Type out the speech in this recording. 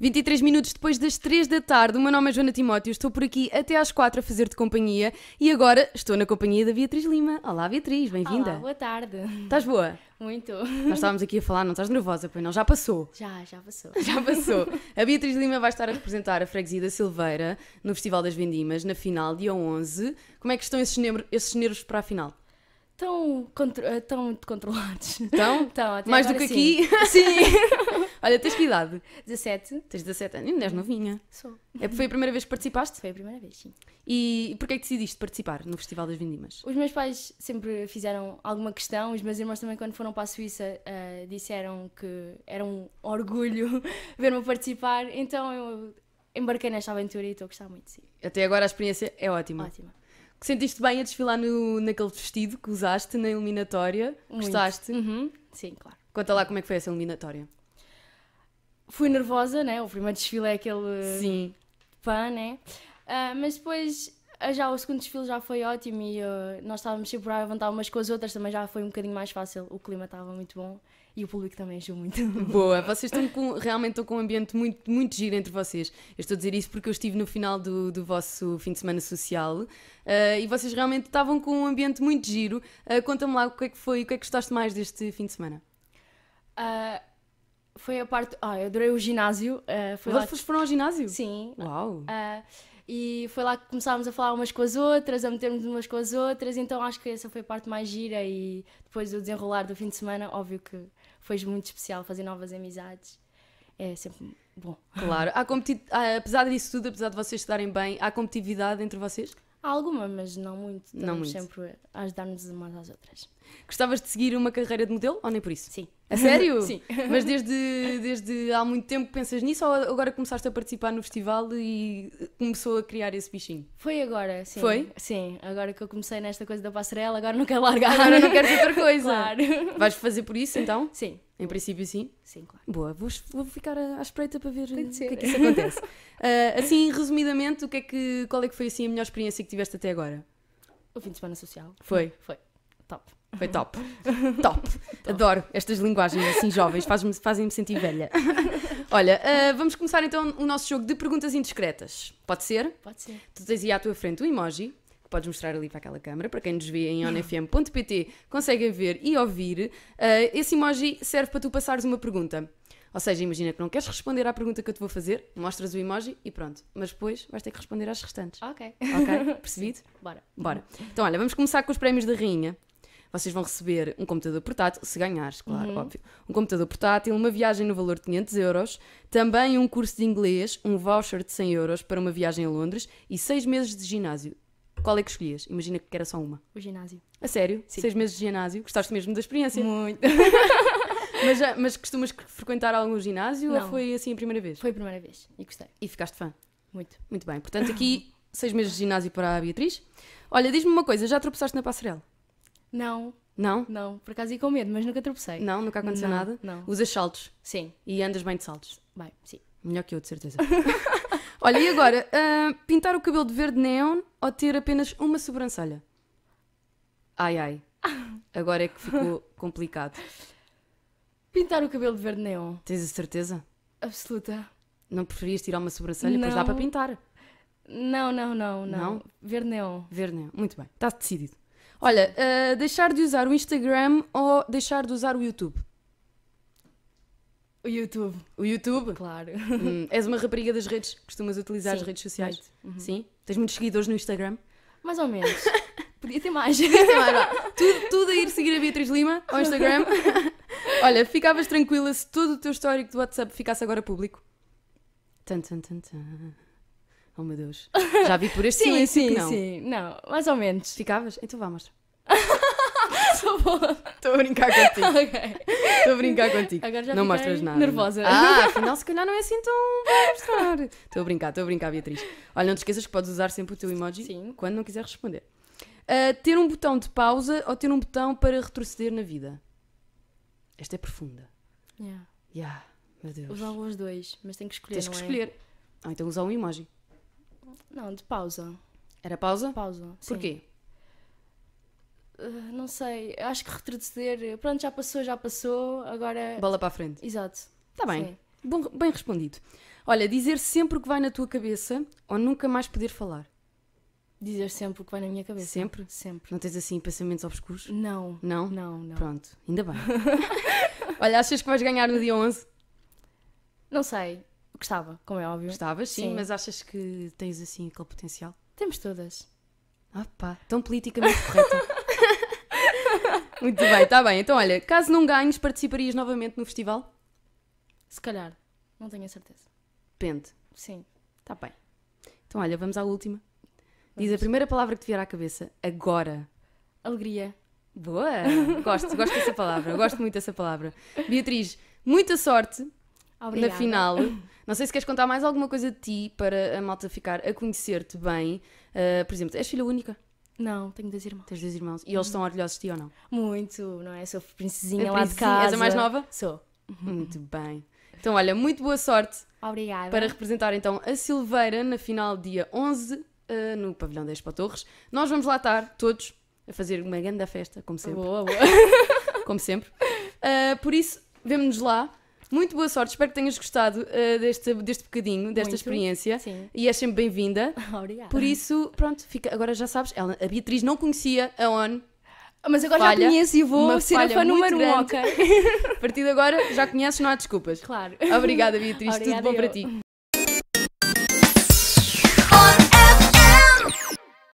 23 minutos depois das 3 da tarde, o meu nome é Joana Timóteo, estou por aqui até às 4 a fazer-te companhia e agora estou na companhia da Beatriz Lima. Olá Beatriz, bem-vinda. Olá, boa tarde. Estás boa? Muito. Nós estávamos aqui a falar, não estás nervosa, pois não? Já passou? Já, já passou. Já passou. A Beatriz Lima vai estar a representar a freguesia da Silveira no Festival das Vendimas, na final, dia 11. Como é que estão esses, esses nervos para a final? tão contro muito eh, controlados. Estão? Estão, Mais do que sim. aqui? Sim. Olha, tens que idade? 17. Tens 17 anos, ainda és novinha. Sou. É, foi a primeira vez que participaste? Foi a primeira vez, sim. E porquê é que decidiste participar no Festival das Vindimas? Os meus pais sempre fizeram alguma questão, os meus irmãos também, quando foram para a Suíça, uh, disseram que era um orgulho ver-me participar, então eu embarquei nesta aventura e estou a gostar muito, sim. Até agora a experiência é ótima. Ótima que sentiste bem a desfilar no, naquele vestido que usaste na eliminatória. Muito. Gostaste? Uhum. Sim, claro. Conta lá como é que foi essa eliminatória. Fui nervosa, né? O primeiro desfile é aquele Sim. pan, né? Uh, mas depois já o segundo desfile já foi ótimo e uh, nós estávamos sempre a levantar umas com as outras, também já foi um bocadinho mais fácil, o clima estava muito bom e o público também ajudou muito. Boa, vocês estão com, realmente estão com um ambiente muito, muito giro entre vocês. Eu estou a dizer isso porque eu estive no final do, do vosso fim de semana social uh, e vocês realmente estavam com um ambiente muito giro. Uh, Conta-me lá o que é que foi, o que é que gostaste mais deste fim de semana? Uh, foi a parte. Ah, eu adorei o ginásio. Uh, foi Vocês lá... foram ao ginásio? Sim. Uau! Uh, e foi lá que começámos a falar umas com as outras, a metermos umas com as outras, então acho que essa foi a parte mais gira e depois do desenrolar do fim de semana, óbvio que foi muito especial fazer novas amizades. É sempre bom. Claro, há competi... apesar disso tudo, apesar de vocês estarem bem, há competitividade entre vocês? Há alguma, mas não muito. Estamos não muito. sempre a ajudar-nos umas às outras. Gostavas de seguir uma carreira de modelo ou nem por isso? Sim. A sério? Sim. Mas desde, desde há muito tempo pensas nisso ou agora começaste a participar no festival e começou a criar esse bichinho? Foi agora, sim. Foi? Sim, agora que eu comecei nesta coisa da passarela, agora não quero largar. Agora não quero outra coisa. Claro. Vais fazer por isso então? Sim. Em princípio, sim. Sim, claro. Boa, vou, vou ficar à espreita para ver eh, o que é que isso acontece. uh, assim, resumidamente, o que é que, qual é que foi assim, a melhor experiência que tiveste até agora? O fim de semana social. Foi? Foi. Top. Foi top. top. Adoro estas linguagens assim jovens, fazem-me fazem -me sentir velha. Olha, uh, vamos começar então o nosso jogo de perguntas indiscretas. Pode ser? Pode ser. Tu tens aí à tua frente um emoji podes mostrar ali para aquela câmara. Para quem nos vê em onfm.pt, conseguem ver e ouvir. Uh, esse emoji serve para tu passares uma pergunta. Ou seja, imagina que não queres responder à pergunta que eu te vou fazer, mostras o emoji e pronto. Mas depois vais ter que responder às restantes. Ok. Ok? Percebido? Bora. Bora. Então, olha, vamos começar com os prémios da rainha. Vocês vão receber um computador portátil, se ganhares, claro, uhum. óbvio. Um computador portátil, uma viagem no valor de 500 euros, também um curso de inglês, um voucher de 100 euros para uma viagem a Londres e seis meses de ginásio. Qual é que escolhias? Imagina que era só uma. O ginásio. A sério? Sim. Seis meses de ginásio? Gostaste mesmo da experiência? Muito. mas, mas costumas frequentar algum ginásio Não. ou foi assim a primeira vez? Foi a primeira vez e gostei. E ficaste fã? Muito. Muito bem. Portanto, aqui seis meses de ginásio para a Beatriz. Olha, diz-me uma coisa, já tropeçaste na passarela? Não. Não? Não, por acaso ia com medo, mas nunca tropecei. Não, nunca aconteceu não, nada? Não. Usas saltos? Sim. E andas bem de saltos? Bem, sim. Melhor que eu, de certeza. Olha, e agora? Uh, pintar o cabelo de verde neon ou ter apenas uma sobrancelha? Ai ai. Agora é que ficou complicado. Pintar o cabelo de verde neon. Tens a certeza? Absoluta. Não preferias tirar uma sobrancelha? Não. Pois dá para pintar. Não, não, não, não. não? Verde neon. Verde neon. Muito bem. Está decidido. Olha, uh, deixar de usar o Instagram ou deixar de usar o YouTube? O YouTube. O YouTube? Claro. Hum, és uma rapariga das redes? Costumas utilizar Sim, as redes sociais? Uhum. Sim? Tens muitos seguidores no Instagram? Mais ou menos. Podia ter mais. Podia ter mais, Tudo, tudo a ir seguir a Beatriz Lima ao Instagram. Olha, ficavas tranquila se todo o teu histórico do WhatsApp ficasse agora público? Tan, tan, tan, tan. Oh meu Deus. Já vi por este sim, silêncio sim, que não. Sim, não. Mais ou menos. Ficavas? Então vá, mostra. Sou boa. Estou a brincar contigo. Estou okay. a brincar contigo. Agora já não mostras nada. Nervosa. Ah, afinal, se calhar não é assim tão mostrar. Estou a brincar, estou a brincar, Beatriz. Olha, não te esqueças que podes usar sempre o teu emoji Sim. quando não quiser responder. Uh, ter um botão de pausa ou ter um botão para retroceder na vida? Esta é profunda. Yeah. Yeah, meu Deus. Usar os dois, mas tem que escolher. Tens que é? escolher. Ah, então usar um emoji. Não, de pausa. Era pausa? Pausa. Porquê? Sim. Eh, não sei, acho que retroceder, eh, pronto, já passou, já passou, agora. Bola para a frente. Exato. Está bem. Bom, bem respondido. Olha, dizer sempre o que vai na tua cabeça ou nunca mais poder falar? Dizer sempre o que vai na minha cabeça. Sempre? Sempre. Não tens assim pensamentos obscuros? Não. Não? Não, não. Pronto, ainda bem. Olha, achas que vais ganhar no dia 11? Não sei. Gostava, como é óbvio. Gostavas, sim, sim. mas achas que tens assim aquele potencial? Temos todas. Ah pá, tão politicamente correta. Muito bem, está bem. Então, olha, caso não ganhes, participarias novamente no festival? Se calhar. Não tenho a certeza. Depende. Sim. Está bem. Então, olha, vamos à última. Diz a primeira palavra que te vier à cabeça agora. Alegria. Boa! Gosto, gosto dessa palavra. Gosto muito dessa palavra. Beatriz, muita sorte Obrigada. na final. Não sei se queres contar mais alguma coisa de ti para a malta ficar a conhecer-te bem. Uh, por exemplo, és filha única? Não, tenho dois irmãos. Tens dois irmãos. E eles estão orgulhosos de ti ou não? Muito, não é? Sou princesinha é lá de casa. És a mais nova? Sou. Uhum. Muito bem. Então, olha, muito boa sorte. Obrigada. Para representar então a Silveira na final dia 11 uh, eh, no pavilhão da Expo Torres. Nós vamos lá estar todos a fazer uma grande festa, como sempre. Boa, boa. como sempre. Uh, por isso, vemo-nos lá. Muito boa sorte, espero que tenhas gostado uh, deste, deste bocadinho, desta Muito. experiência. Sim. E és sempre bem-vinda. Obrigada. Por isso, pronto, fica, agora já sabes, ela, a Beatriz não conhecia a ON. Mas agora falha, já conheço e vou ser a fã número um, ok? A partir de agora já conheces, não há desculpas. Claro. Obrigada, Beatriz. Obrigada Tudo bom eu. para ti.